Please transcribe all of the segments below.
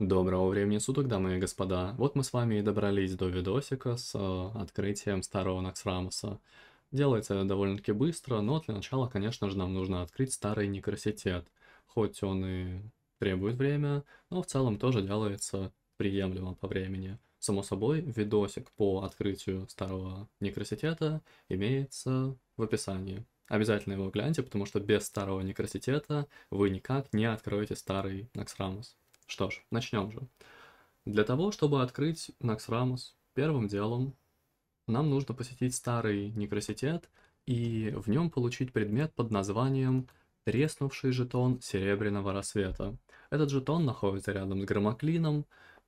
Доброго времени суток, дамы и господа. Вот мы с вами и добрались до видосика с э, открытием старого Наксрамуса. Делается это довольно-таки быстро, но для начала, конечно же, нам нужно открыть старый некраситет. Хоть он и требует время, но в целом тоже делается приемлемо по времени. Само собой, видосик по открытию старого некраситета имеется в описании. Обязательно его гляньте, потому что без старого некраситета вы никак не откроете старый Наксрамус. Что ж, начнем же. Для того, чтобы открыть Наксрамус, первым делом нам нужно посетить старый некраситет и в нем получить предмет под названием «Треснувший жетон Серебряного рассвета». Этот жетон находится рядом с Громоклином,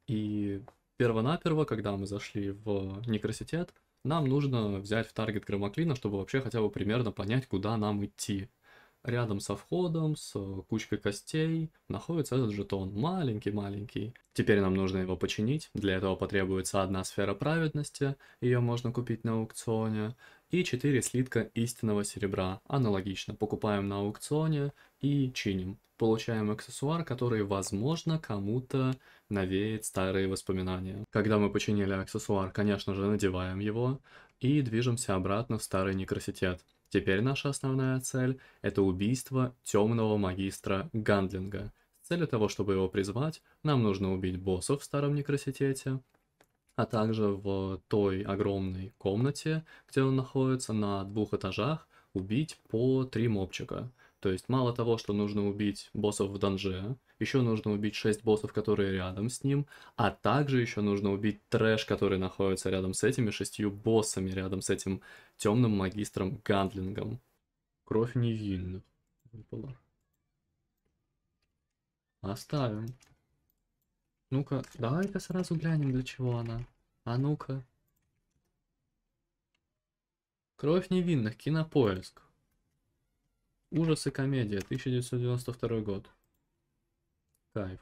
и первонаперво, когда мы зашли в некраситет, нам нужно взять в таргет Громоклина, чтобы вообще хотя бы примерно понять, куда нам идти. Рядом со входом, с э, кучкой костей, находится этот жетон, маленький-маленький. Теперь нам нужно его починить, для этого потребуется одна сфера праведности, ее можно купить на аукционе, и 4 слитка истинного серебра, аналогично, покупаем на аукционе и чиним. Получаем аксессуар, который, возможно, кому-то навеет старые воспоминания. Когда мы починили аксессуар, конечно же, надеваем его и движемся обратно в старый некраситет. Теперь наша основная цель – это убийство темного магистра Гандлинга. С целью того, чтобы его призвать, нам нужно убить босса в старом некроситете, а также в той огромной комнате, где он находится на двух этажах, убить по три мобчика. То есть мало того, что нужно убить боссов в данже, еще нужно убить 6 боссов, которые рядом с ним, а также еще нужно убить трэш, который находится рядом с этими шестью боссами, рядом с этим темным магистром Гандлингом. Кровь невинных. Оставим. Ну-ка, давай-ка сразу глянем, для чего она. А ну-ка. Кровь невинных, кинопоиск. Ужас и комедия, 1992 год. Кайф.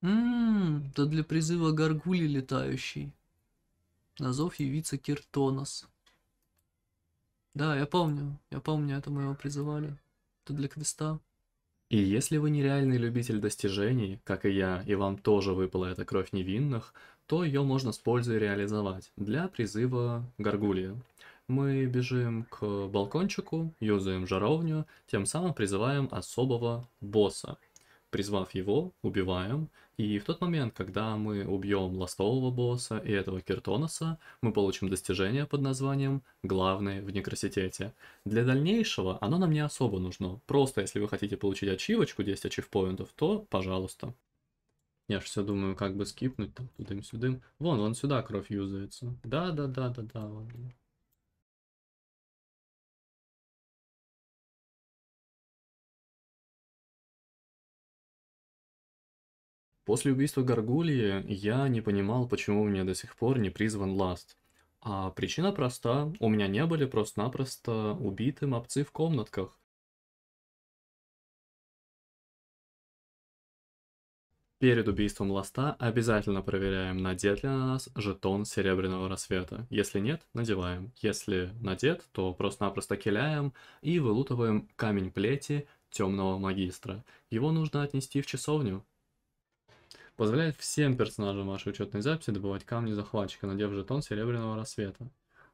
Ммм, для призыва горгули летающий. Назов зов явится Киртонос. Да, я помню, я помню, это мы его призывали. Это для квеста. И если вы нереальный любитель достижений, как и я, и вам тоже выпала эта кровь невинных, то ее можно с пользой реализовать для призыва Гаргулия мы бежим к балкончику, юзаем жаровню, тем самым призываем особого босса. Призвав его, убиваем, и в тот момент, когда мы убьем ластового босса и этого Киртоноса, мы получим достижение под названием «Главный в некраситете». Для дальнейшего оно нам не особо нужно, просто если вы хотите получить ачивочку, 10 ачивпоинтов, то пожалуйста. Я же все думаю, как бы скипнуть там тудым-сюдым. Вон, вон сюда кровь юзается. Да-да-да-да-да. После убийства Гаргульи я не понимал, почему у меня до сих пор не призван Ласт. А причина проста, у меня не были просто-напросто убиты мопцы в комнатках. Перед убийством ласта обязательно проверяем, надет ли на нас жетон серебряного рассвета. Если нет, надеваем. Если надет, то просто-напросто киляем и вылутываем камень плети темного магистра. Его нужно отнести в часовню. Позволяет всем персонажам вашей учетной записи добывать камни захватчика, надев жетон Серебряного Рассвета.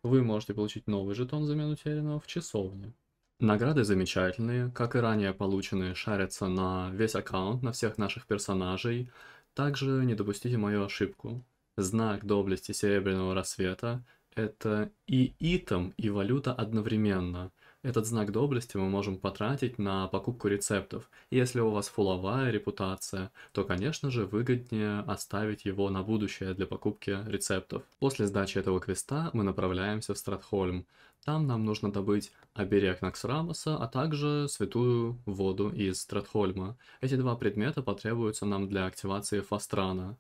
Вы можете получить новый жетон взамен утерянного в часовне. Награды замечательные, как и ранее полученные, шарятся на весь аккаунт, на всех наших персонажей. Также не допустите мою ошибку. Знак доблести Серебряного Рассвета – это и итем, и валюта одновременно – этот знак доблести мы можем потратить на покупку рецептов. Если у вас фуловая репутация, то, конечно же, выгоднее оставить его на будущее для покупки рецептов. После сдачи этого квеста мы направляемся в Стратхольм. Там нам нужно добыть оберег Наксрамоса, а также святую воду из Стратхольма. Эти два предмета потребуются нам для активации Фастрана.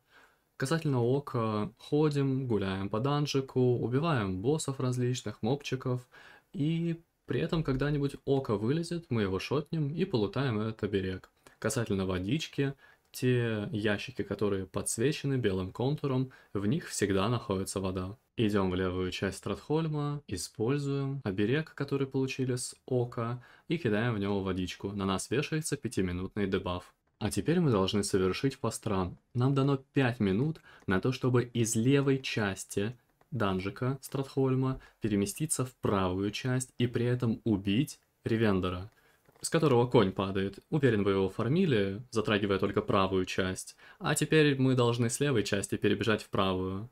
Касательно ока, ходим, гуляем по данжику, убиваем боссов различных, мопчиков и при этом когда-нибудь око вылезет, мы его шотнем и полутаем этот оберег. Касательно водички, те ящики, которые подсвечены белым контуром, в них всегда находится вода. Идем в левую часть Стратхольма, используем оберег, который получили с ока, и кидаем в него водичку. На нас вешается 5-минутный дебаф. А теперь мы должны совершить фастран. Нам дано 5 минут на то, чтобы из левой части Данжика Стратхольма переместиться в правую часть и при этом убить Ревендера, с которого конь падает. Уверен, вы его фармили, затрагивая только правую часть. А теперь мы должны с левой части перебежать в правую.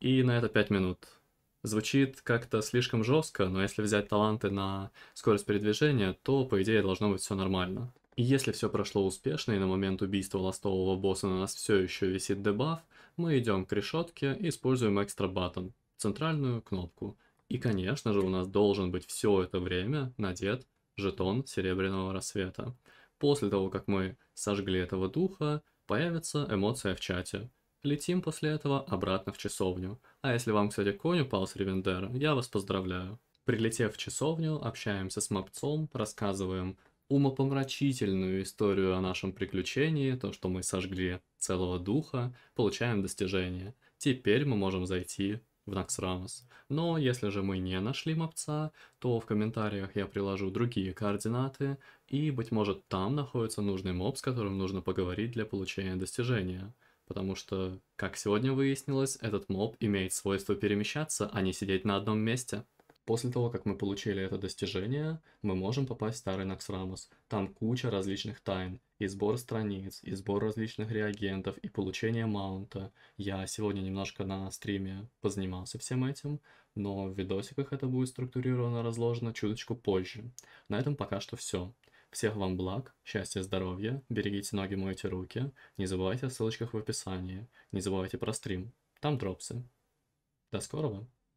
И на это 5 минут. Звучит как-то слишком жестко, но если взять таланты на скорость передвижения, то, по идее, должно быть все нормально. И если все прошло успешно, и на момент убийства ластового босса на нас все еще висит дебаф, мы идем к решетке используем Extra Button, центральную кнопку. И, конечно же, у нас должен быть все это время надет жетон серебряного рассвета. После того, как мы сожгли этого духа, появится эмоция в чате. Летим после этого обратно в часовню. А если вам, кстати, конь упал с Ревендера, я вас поздравляю. Прилетев в часовню, общаемся с мопцом, рассказываем умопомрачительную историю о нашем приключении, то, что мы сожгли целого духа, получаем достижение. Теперь мы можем зайти в Наксрамос. Но если же мы не нашли мопца, то в комментариях я приложу другие координаты, и, быть может, там находится нужный моб, с которым нужно поговорить для получения достижения. Потому что, как сегодня выяснилось, этот моб имеет свойство перемещаться, а не сидеть на одном месте. После того, как мы получили это достижение, мы можем попасть в старый Наксрамус. Там куча различных тайн, и сбор страниц, и сбор различных реагентов, и получение маунта. Я сегодня немножко на стриме позанимался всем этим, но в видосиках это будет структурировано, разложено чуточку позже. На этом пока что все. Всех вам благ, счастья, здоровья, берегите ноги, мойте руки, не забывайте о ссылочках в описании, не забывайте про стрим, там дропсы. До скорого!